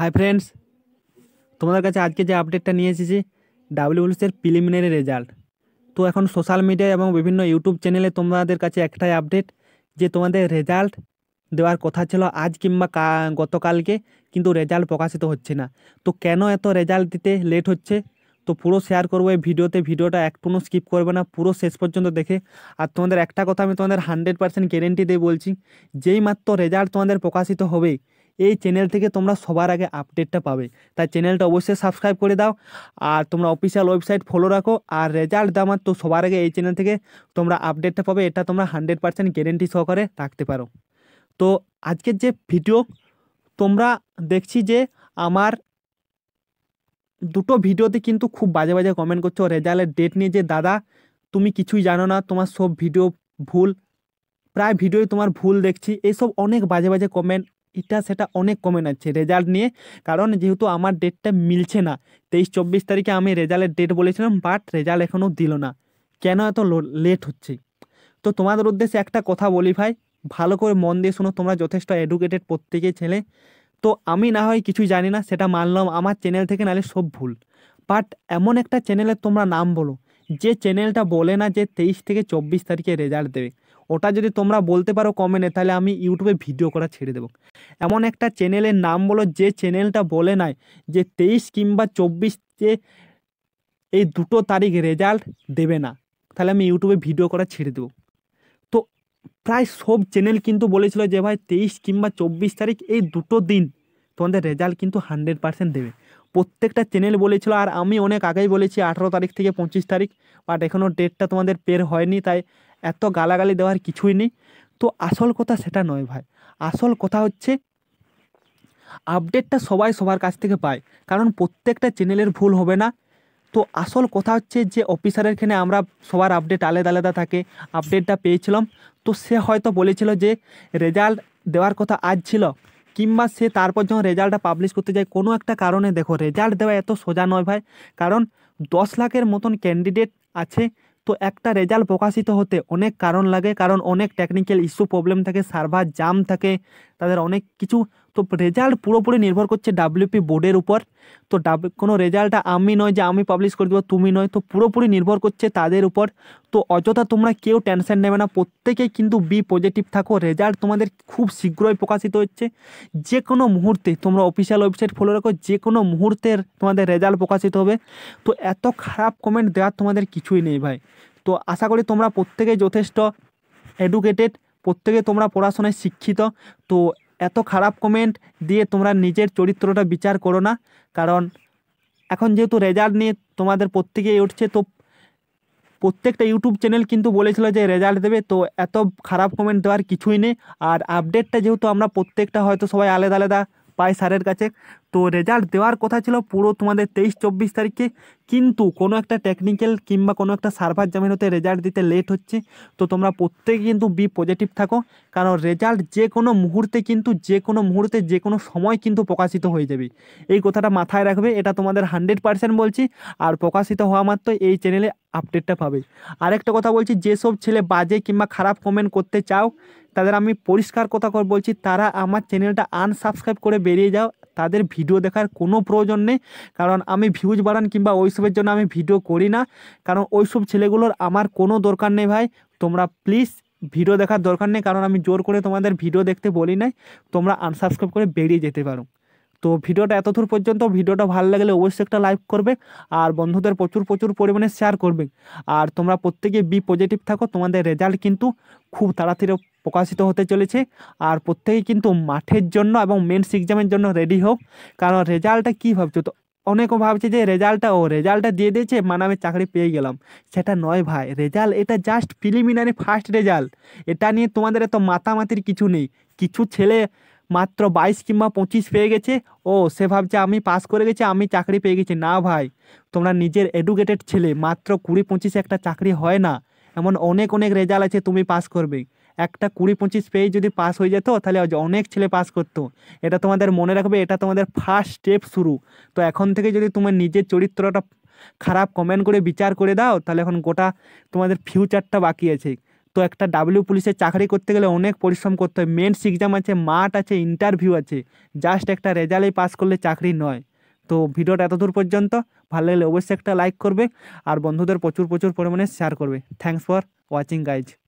hi friends তোমাদের কাছে আজকে যে আপডেটটা নিয়ে এসেছি ডাব্লিউবিসির প্রিলিমিনারি রেজাল্ট তো এখন সোশ্যাল মিডিয়া এবং বিভিন্ন ইউটিউব চ্যানেলে তোমাদের কাছে একটাই আপডেট যে তোমাদের রেজাল্ট দেওয়ার কথা ছিল আজ কিংবা গতকালকে কিন্তু রেজাল্ট প্রকাশিত হচ্ছে না তো কেন এত রেজাল্ট দিতে লেট হচ্ছে তো পুরো শেয়ার করবো এই ভিডিওতে ভিডিওটা একটুও স্কিপ করবে না পুরো শেষ পর্যন্ত দেখে আর তোমাদের একটা কথা আমি তোমাদের হান্ড্রেড পার্সেন্ট গ্যারেন্টি দিয়ে বলছি যেই মাত্র রেজাল্ট তোমাদের প্রকাশিত হবেই এই চ্যানেল থেকে তোমরা সবার আগে আপডেটটা পাবে তাই চ্যানেলটা অবশ্যই সাবস্ক্রাইব করে দাও আর তোমরা অফিসিয়াল ওয়েবসাইট ফলো রাখো আর রেজাল্ট দামার তো সবার আগে এই চ্যানেল থেকে তোমরা আপডেটটা পাবে এটা তোমরা হান্ড্রেড পার্সেন্ট গ্যারেন্টি সহকারে রাখতে পারো তো আজকের যে ভিডিও তোমরা দেখছি যে আমার দুটো ভিডিওতে কিন্তু খুব বাজে বাজে কমেন্ট করছো রেজাল্টের ডেট নিয়ে যে দাদা তুমি কিছুই জানো না তোমার সব ভিডিও ভুল প্রায় ভিডিওই তোমার ভুল দেখছি এইসব অনেক বাজে বাজে কমেন্ট এটা সেটা অনেক কমে নাচ্ছে রেজাল্ট নিয়ে কারণ যেহেতু আমার ডেটটা মিলছে না তেইশ চব্বিশ তারিখে আমি রেজাল্টের ডেট বলেছিলাম বাট রেজাল্ট এখনও দিল না কেন এত লেট হচ্ছে তো তোমাদের উদ্দেশ্যে একটা কথা বলি ভাই ভালো করে মন দিয়ে শোনো তোমরা যথেষ্ট এডুকেটেড প্রত্যেকে ছেলে তো আমি না হয় কিছুই জানি না সেটা মানলাম আমার চ্যানেল থেকে নালে সব ভুল বাট এমন একটা চ্যানেলের তোমরা নাম বলো যে চ্যানেলটা বলে না যে তেইশ থেকে চব্বিশ তারিখে রেজাল্ট দেবে ওটা যদি তোমরা বলতে পারো কমেন্টে তাহলে আমি ইউটিউবে ভিডিও করা ছেড়ে দেবো এমন একটা চ্যানেলের নাম বলো যে চ্যানেলটা বলে নাই যে তেইশ কিংবা চব্বিশ যে এই দুটো তারিখ রেজাল্ট দেবে না তাহলে আমি ইউটিউবে ভিডিও করা ছেড়ে দেবো তো প্রায় সব চ্যানেল কিন্তু বলেছিল যে ভাই তেইশ কিংবা চব্বিশ তারিখ এই দুটো দিন তোমাদের রেজাল্ট কিন্তু হান্ড্রেড পার্সেন্ট দেবে প্রত্যেকটা চ্যানেল বলেছিল আর আমি অনেক আগেই বলেছি আঠারো তারিখ থেকে পঁচিশ তারিখ বাট এখনও ডেটটা তোমাদের পের হয়নি তাই এত গালাগালি দেওয়ার কিছুই নেই তো আসল কথা সেটা নয় ভাই আসল কথা হচ্ছে আপডেটটা সবাই সবার কাছ থেকে পায় কারণ প্রত্যেকটা চ্যানেলের ভুল হবে না তো আসল কথা হচ্ছে যে অফিসারের এখানে আমরা সবার আপডেট আলাদা আলাদা থাকে আপডেটটা পেয়েছিলাম তো সে হয়তো বলেছিল যে রেজাল্ট দেওয়ার কথা আজ ছিল কিংবা সে তারপর যখন রেজাল্টটা পাবলিশ করতে যায় কোনো একটা কারণে দেখো রেজাল্ট দেওয়া এত সোজা নয় ভাই কারণ দশ লাখের মতন ক্যান্ডিডেট আছে তো একটা রেজাল্ট প্রকাশিত হতে অনেক কারণ লাগে কারণ অনেক টেকনিক্যাল ইস্যু প্রবলেম থাকে সার্ভার জাম থাকে তাদের অনেক কিছু তো রেজাল্ট পুরোপুরি নির্ভর করছে ডাব্লিউপি বোর্ডের উপর তো ডাব কোনো রেজাল্টটা আমি নয় যে আমি পাবলিশ করে দেবো তুমি নয় তো পুরোপুরি নির্ভর করছে তাদের উপর তো অযথা তোমরা কেউ টেনশন নেবে না প্রত্যেকে কিন্তু বি পজিটিভ থাকো রেজাল্ট তোমাদের খুব শীঘ্রই প্রকাশিত হচ্ছে যে কোনো মুহূর্তে তোমরা অফিসিয়াল ওয়েবসাইট ফলো রাখো যে কোনো মুহূর্তের তোমাদের রেজাল্ট প্রকাশিত হবে তো এত খারাপ কমেন্ট দেওয়ার তোমাদের কিছুই নেই ভাই তো আশা করি তোমরা প্রত্যেকে যথেষ্ট এডুকেটেড প্রত্যেকে তোমরা পড়াশোনায় শিক্ষিত তো এত খারাপ কমেন্ট দিয়ে তোমরা নিজের চরিত্রটা বিচার করো না কারণ এখন যেহেতু রেজাল্ট নিয়ে তোমাদের প্রত্যেকেই উঠছে তো প্রত্যেকটা ইউটিউব চ্যানেল কিন্তু বলেছিল যে রেজাল্ট দেবে তো এত খারাপ কমেন্ট দেওয়ার কিছুই নেই আর আপডেটটা যেহেতু আমরা প্রত্যেকটা হয়তো সবাই আলাদা আলাদা পাই স্যারের কাছে তো রেজাল্ট দেওয়ার কথা ছিল পুরো তোমাদের তেইশ চব্বিশ তারিখে কিন্তু কোনো একটা টেকনিক্যাল কিংবা কোনো একটা সার্ভার জামিন হতে রেজাল্ট দিতে লেট হচ্ছে তো তোমরা প্রত্যেকে কিন্তু বি পজিটিভ থাকো কারণ রেজাল্ট যে কোনো মুহূর্তে কিন্তু যে কোনো মুহূর্তে যে কোনো সময় কিন্তু প্রকাশিত হয়ে যাবে এই কথাটা মাথায় রাখবে এটা তোমাদের হান্ড্রেড পার্সেন্ট বলছি আর প্রকাশিত হওয়া মাত্র এই চ্যানেলে আপডেটটা পাবে আরেকটা কথা বলছি যেসব ছেলে বাজে কিংবা খারাপ কমেন্ট করতে চাও তাদের আমি পরিষ্কার কথা বলছি তারা আমার চ্যানেলটা আনসাবস্ক্রাইব করে বেরিয়ে যাও তাদের ভিডিও দেখার কোনো প্রয়োজন নেই কারণ আমি ভিউজ বাড়ান কিংবা ওইসবের জন্য আমি ভিডিও করি না কারণ ওইসব ছেলেগুলোর আমার কোনো দরকার নেই ভাই তোমরা প্লিজ ভিডিও দেখার দরকার নেই কারণ আমি জোর করে তোমাদের ভিডিও দেখতে বলি নাই তোমরা আনসাবস্ক্রাইব করে বেরিয়ে যেতে পারো তো ভিডিওটা এতদূর পর্যন্ত ভিডিওটা ভালো লাগলে অবশ্যই একটা লাইক করবে আর বন্ধুদের প্রচুর প্রচুর পরিমাণে শেয়ার করবে আর তোমরা প্রত্যেকে বি পজিটিভ থাকো তোমাদের রেজাল্ট কিন্তু খুব তাড়াতাড়ি প্রকাশিত হতে চলেছে আর প্রত্যেকেই কিন্তু মাঠের জন্য এবং মেন্স এক্সামের জন্য রেডি হোক কারণ রেজাল্টটা কী ভাবছো তো অনেকও ভাবছে যে রেজাল্টটা ও রেজাল্টটা দিয়ে দিয়েছে মানে আমি চাকরি পেয়ে গেলাম সেটা নয় ভাই রেজাল্ট এটা জাস্ট প্রিলিমিনারি ফার্স্ট রেজাল্ট এটা নিয়ে তোমাদের এত মাতামাতির কিছু নেই কিছু ছেলে মাত্র বাইশ কিংবা পঁচিশ পেয়ে গেছে ও সে ভাবছে আমি পাস করে গেছি আমি চাকরি পেয়ে গেছি না ভাই তোমরা নিজের এডুকেটেড ছেলে মাত্র কুড়ি পঁচিশে একটা চাকরি হয় না এমন অনেক অনেক রেজাল্ট আছে তুমি পাস করবে একটা কুড়ি পঁচিশ পেয়ে যদি পাস হয়ে যেত তাহলে অনেক ছেলে পাস করতো এটা তোমাদের মনে রাখবে এটা তোমাদের ফার্স্ট স্টেপ শুরু তো এখন থেকে যদি তোমার নিজের চরিত্রটা খারাপ কমেন্ট করে বিচার করে দাও তাহলে এখন গোটা তোমাদের ফিউচারটা বাকি আছে তো একটা ডাব্লিউ পুলিশের চাকরি করতে গেলে অনেক পরিশ্রম করতে হয় মেন্স এক্সাম আছে মাঠ আছে ইন্টারভিউ আছে জাস্ট একটা রেজাল্টে পাস করলে চাকরি নয় তো ভিডিওটা এতদূর পর্যন্ত ভালো লাগলে অবশ্যই একটা লাইক করবে আর বন্ধুদের প্রচুর প্রচুর পরিমাণে শেয়ার করবে থ্যাংকস ফর ওয়াচিং গাইজ